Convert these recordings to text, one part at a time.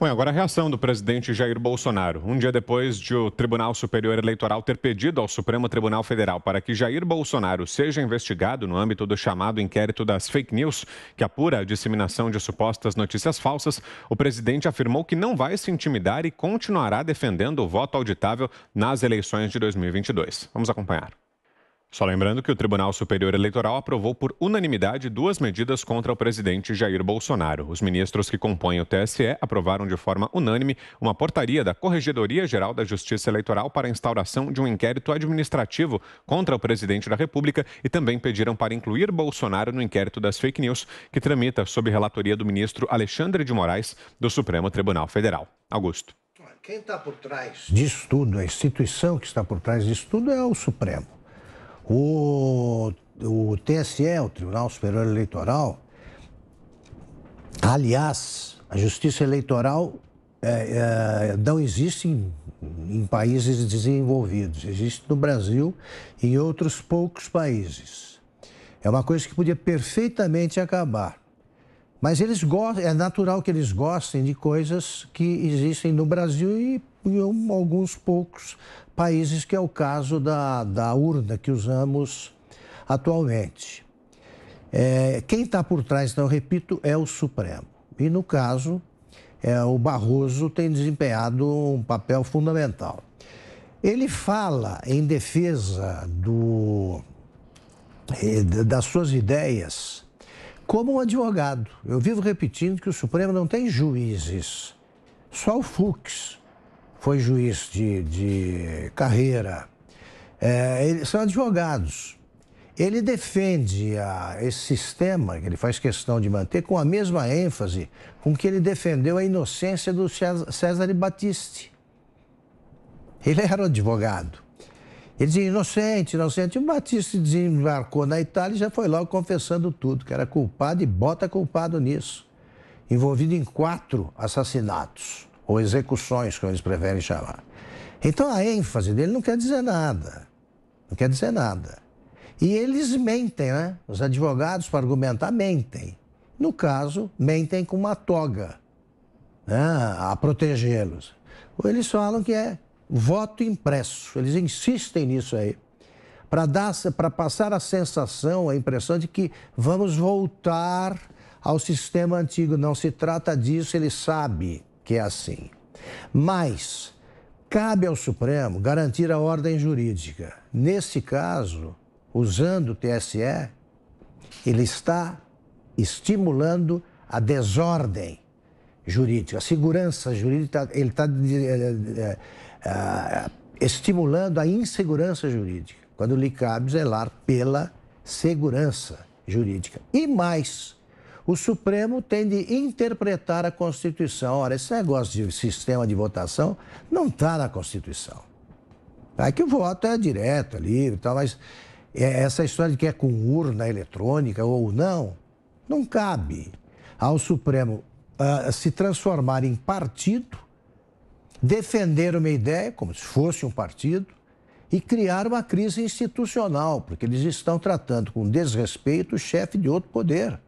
Bom, agora a reação do presidente Jair Bolsonaro. Um dia depois de o Tribunal Superior Eleitoral ter pedido ao Supremo Tribunal Federal para que Jair Bolsonaro seja investigado no âmbito do chamado inquérito das fake news, que apura a disseminação de supostas notícias falsas, o presidente afirmou que não vai se intimidar e continuará defendendo o voto auditável nas eleições de 2022. Vamos acompanhar. Só lembrando que o Tribunal Superior Eleitoral aprovou por unanimidade duas medidas contra o presidente Jair Bolsonaro. Os ministros que compõem o TSE aprovaram de forma unânime uma portaria da Corregedoria Geral da Justiça Eleitoral para a instauração de um inquérito administrativo contra o presidente da República e também pediram para incluir Bolsonaro no inquérito das fake news, que tramita sob relatoria do ministro Alexandre de Moraes do Supremo Tribunal Federal. Augusto. Quem está por trás disso tudo, a instituição que está por trás disso tudo é o Supremo. O, o TSE, o Tribunal Superior Eleitoral, aliás, a justiça eleitoral é, é, não existe em, em, países desenvolvidos, existe no Brasil e em outros poucos países. É uma coisa que podia perfeitamente acabar. Mas eles gostam, é natural que eles gostem de coisas que existem no Brasil e em alguns poucos países, que é o caso da, da urna que usamos atualmente. É, quem está por trás, então, eu repito, é o Supremo. E no caso, é, o Barroso tem desempenhado um papel fundamental. Ele fala em defesa do, eh, das suas ideias como um advogado. Eu vivo repetindo que o Supremo não tem juízes, só o Fux foi juiz de, de carreira, é, são advogados. Ele defende a, esse sistema que ele faz questão de manter com a mesma ênfase com que ele defendeu a inocência do César Batiste. Ele era um advogado. Ele dizia inocente, inocente. O Batista desembarcou na Itália e já foi logo confessando tudo, que era culpado e bota culpado nisso. Envolvido em quatro assassinatos ou execuções, como eles preferem chamar. Então a ênfase dele não quer dizer nada. Não quer dizer nada. E eles mentem, né? Os advogados, para argumentar, mentem. No caso, mentem com uma toga né? a protegê-los. Ou eles falam que é voto impresso. Eles insistem nisso aí. Para passar a sensação, a impressão de que vamos voltar ao sistema antigo. Não se trata disso, ele sabe que é assim. Mas cabe ao Supremo garantir a ordem jurídica. Nesse caso, usando o TSE, ele está estimulando a desordem jurídica, a segurança jurídica, ele está é, é, estimulando a insegurança jurídica, quando lhe cabe zelar pela segurança jurídica. E mais, o Supremo tem de interpretar a Constituição. Ora, esse negócio de sistema de votação não está na Constituição. É que o voto é direto, é livre e tal, mas é essa história de que é com urna eletrônica ou não, não cabe ao Supremo uh, se transformar em partido, defender uma ideia como se fosse um partido e criar uma crise institucional, porque eles estão tratando com desrespeito o chefe de outro poder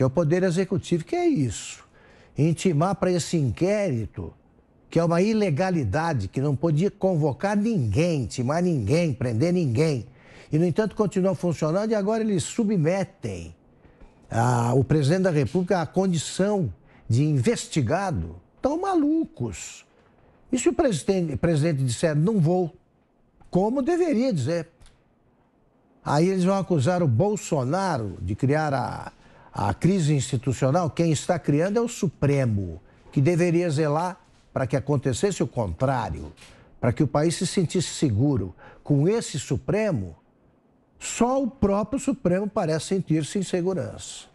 que é o Poder Executivo, que é isso. Intimar para esse inquérito, que é uma ilegalidade, que não podia convocar ninguém, intimar ninguém, prender ninguém. E, no entanto, continua funcionando e agora eles submetem a, o presidente da República à condição de investigado. Estão malucos. E se o presidente, o presidente disser não vou, como deveria dizer? Aí eles vão acusar o Bolsonaro de criar a, a crise institucional, quem está criando é o Supremo, que deveria zelar para que acontecesse o contrário, para que o país se sentisse seguro. Com esse Supremo, só o próprio Supremo parece sentir-se em segurança.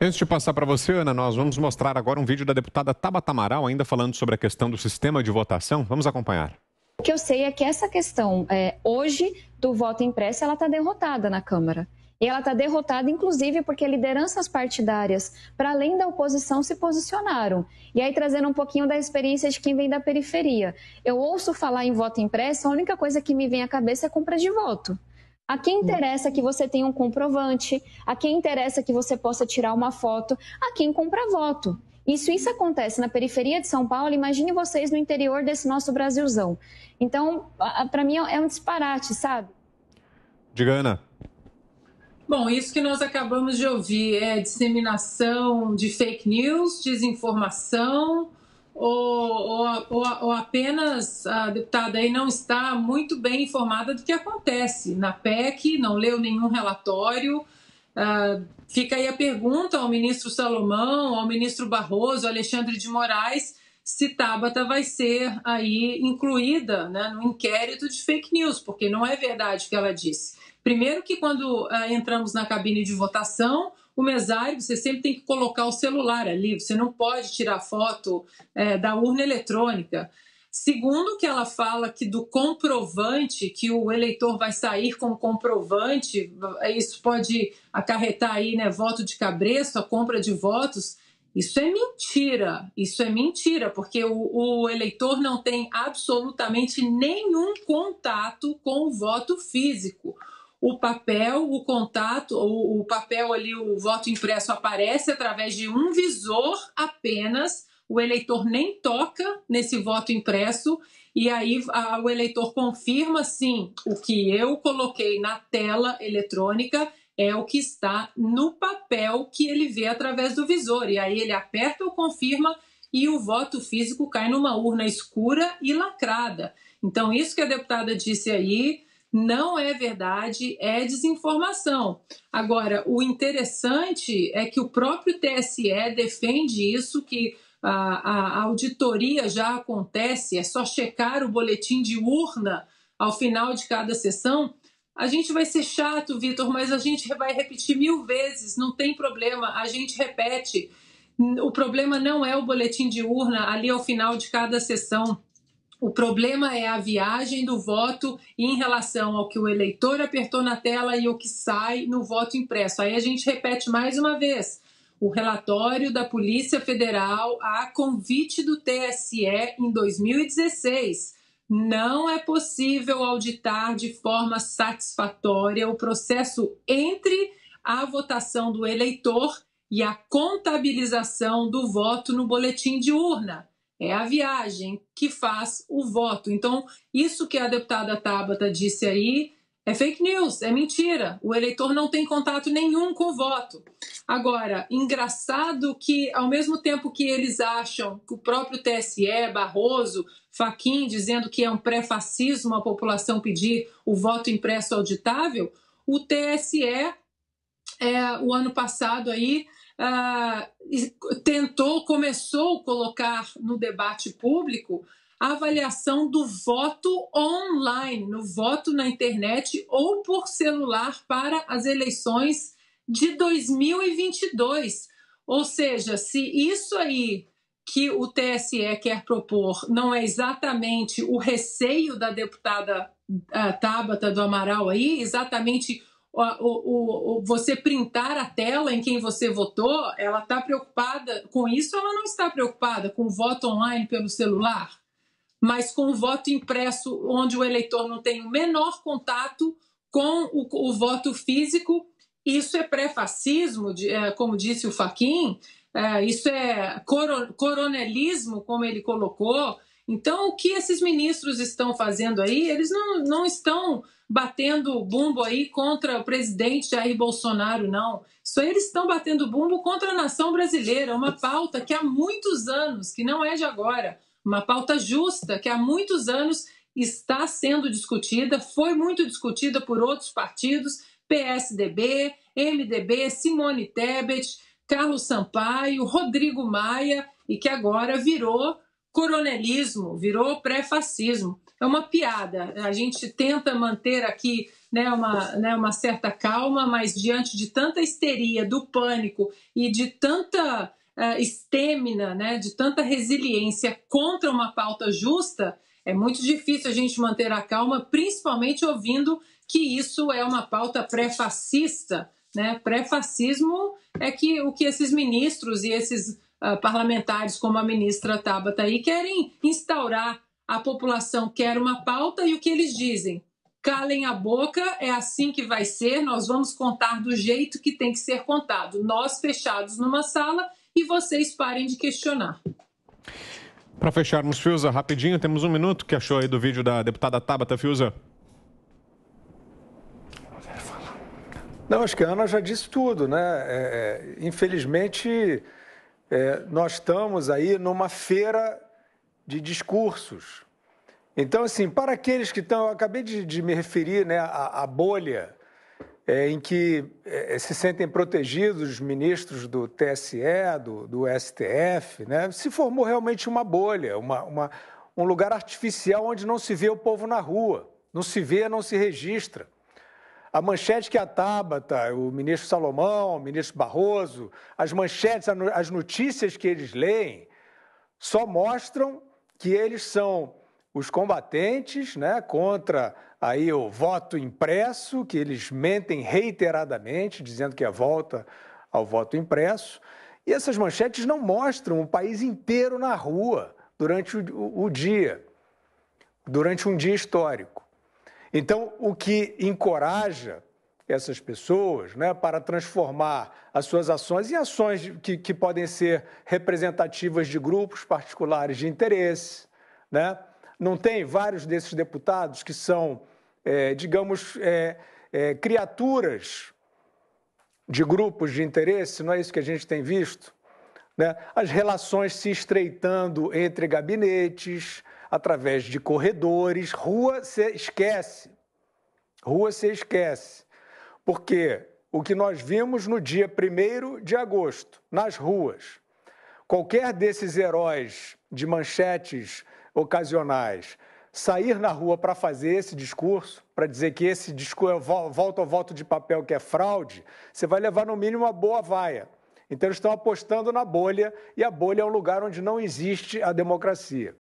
Antes de passar para você, Ana, nós vamos mostrar agora um vídeo da deputada Tabata Amaral, ainda falando sobre a questão do sistema de votação. Vamos acompanhar. O que eu sei é que essa questão, é, hoje, do voto impresso, ela está derrotada na Câmara. E ela está derrotada, inclusive, porque lideranças partidárias, para além da oposição, se posicionaram. E aí, trazendo um pouquinho da experiência de quem vem da periferia. Eu ouço falar em voto impresso, a única coisa que me vem à cabeça é compra de voto. A quem interessa que você tenha um comprovante, a quem interessa que você possa tirar uma foto, a quem compra voto. Isso, isso acontece na periferia de São Paulo, imagine vocês no interior desse nosso Brasilzão. Então, para mim é, é um disparate, sabe? Diga, Ana. Bom, isso que nós acabamos de ouvir é disseminação de fake news, desinformação, ou, ou, ou apenas a deputada aí não está muito bem informada do que acontece na PEC, não leu nenhum relatório. Uh, fica aí a pergunta ao ministro Salomão, ao ministro Barroso, Alexandre de Moraes, se Tabata vai ser aí incluída né, no inquérito de fake news, porque não é verdade o que ela disse. Primeiro que quando uh, entramos na cabine de votação, o mesário, você sempre tem que colocar o celular ali, você não pode tirar foto é, da urna eletrônica. Segundo que ela fala que do comprovante, que o eleitor vai sair com comprovante, eh, isso pode acarretar aí, né, voto de cabresto, a compra de votos, isso é mentira, isso é mentira, porque o, o eleitor não tem absolutamente nenhum contato com o voto físico o papel, o contato, o, o papel ali, o voto impresso aparece através de um visor apenas. O eleitor nem toca nesse voto impresso e aí a, o eleitor confirma sim o que eu coloquei na tela eletrônica é o que está no papel que ele vê através do visor. E aí ele aperta ou confirma e o voto físico cai numa urna escura e lacrada. Então, isso que a deputada disse aí não é verdade, é desinformação. Agora, o interessante é que o próprio TSE defende isso, que a, a, auditoria já acontece, é só checar o boletim de urna ao final de cada sessão. A gente vai ser chato, Vitor, mas a gente vai repetir mil vezes, não tem problema, a gente repete. O problema não é o boletim de urna ali ao final de cada sessão. O problema é a viagem do voto em relação ao que o eleitor apertou na tela e o que sai no voto impresso. Aí a gente repete mais uma vez o relatório da Polícia Federal a convite do TSE em 2016. Não é possível auditar de forma satisfatória o processo entre a votação do eleitor e a contabilização do voto no boletim de urna é a viagem que faz o voto. Então, isso que a deputada Tabata disse aí é fake news, é mentira. O eleitor não tem contato nenhum com o voto. Agora, engraçado que, ao mesmo tempo que eles acham que o próprio TSE, Barroso, Faquim, dizendo que é um pré-fascismo a população pedir o voto impresso auditável, o TSE, é, o ano passado aí, ah, tentou, começou a colocar no debate público a avaliação do voto online, no voto na internet ou por celular para as eleições de 2022. Ou seja, se isso aí que o TSE quer propor não é exatamente o receio da deputada ah, Tabata do Amaral aí, exatamente o, o, o, você printar a tela em quem você votou, ela está preocupada com isso, ela não está preocupada com o voto online pelo celular, mas com o voto impresso, onde o eleitor não tem o menor contato com o, o voto físico. Isso é pré-fascismo, é, como disse o Faquin, é, isso é coro, coronelismo, como ele colocou. Então, o que esses ministros estão fazendo aí? Eles não, não estão batendo bumbo aí contra o presidente Jair Bolsonaro, não. Só eles estão batendo bumbo contra a nação brasileira, uma pauta que há muitos anos, que não é de agora, uma pauta justa, que há muitos anos está sendo discutida, foi muito discutida por outros partidos, PSDB, MDB, Simone Tebet, Carlos Sampaio, Rodrigo Maia, e que agora virou coronelismo virou pré-fascismo. É uma piada. A gente tenta manter aqui né, uma, né, uma certa calma, mas diante de tanta histeria, do pânico e de tanta uh, estêmina, né, de tanta resiliência contra uma pauta justa, é muito difícil a gente manter a calma, principalmente ouvindo que isso é uma pauta pré-fascista. Né? Pré-fascismo é que o que esses ministros e esses ah, parlamentares como a ministra Tabata aí querem instaurar a população quer uma pauta e o que eles dizem? Calem a boca, é assim que vai ser, nós vamos contar do jeito que tem que ser contado. Nós fechados numa sala e vocês parem de questionar. Para fecharmos, Fiuza, rapidinho, temos um minuto. que achou aí do vídeo da deputada Tabata Fiuza? Não, acho que a Ana já disse tudo, né? É, é infelizmente é, nós estamos aí numa feira de discursos. Então, assim, para aqueles que estão, eu acabei de, de me referir né, à, à bolha é, em que é, é se sentem protegidos os ministros do TSE, do, do STF, né, se formou realmente uma bolha, uma, uma, um lugar artificial onde não se vê o povo na rua, não se vê, não se registra. A manchete que a Tabata, o ministro Salomão, o ministro Barroso, as manchetes, as notícias que eles leem, só mostram que eles são os combatentes né, contra aí o voto impresso, que eles mentem reiteradamente, dizendo que é volta ao voto impresso. E essas manchetes não mostram o país inteiro na rua durante o, o, o dia, durante um dia histórico. Então, o que encoraja essas pessoas né, para transformar as suas ações em ações que, que podem ser representativas de grupos particulares de interesse. Né? Não tem vários desses deputados que são, é, digamos, é, é, criaturas de grupos de interesse, não é isso que a gente tem visto? Né? As relações se estreitando entre gabinetes, através de corredores. Rua se esquece. Rua se esquece. Porque o que nós vimos no dia 1 de agosto, nas ruas, qualquer desses heróis de manchetes ocasionais sair na rua para fazer esse discurso, para dizer que esse discurso é volta ao voto de papel que é fraude, você vai levar no mínimo uma boa vaia. Então eles estão apostando na bolha e a bolha é um lugar onde não existe a democracia.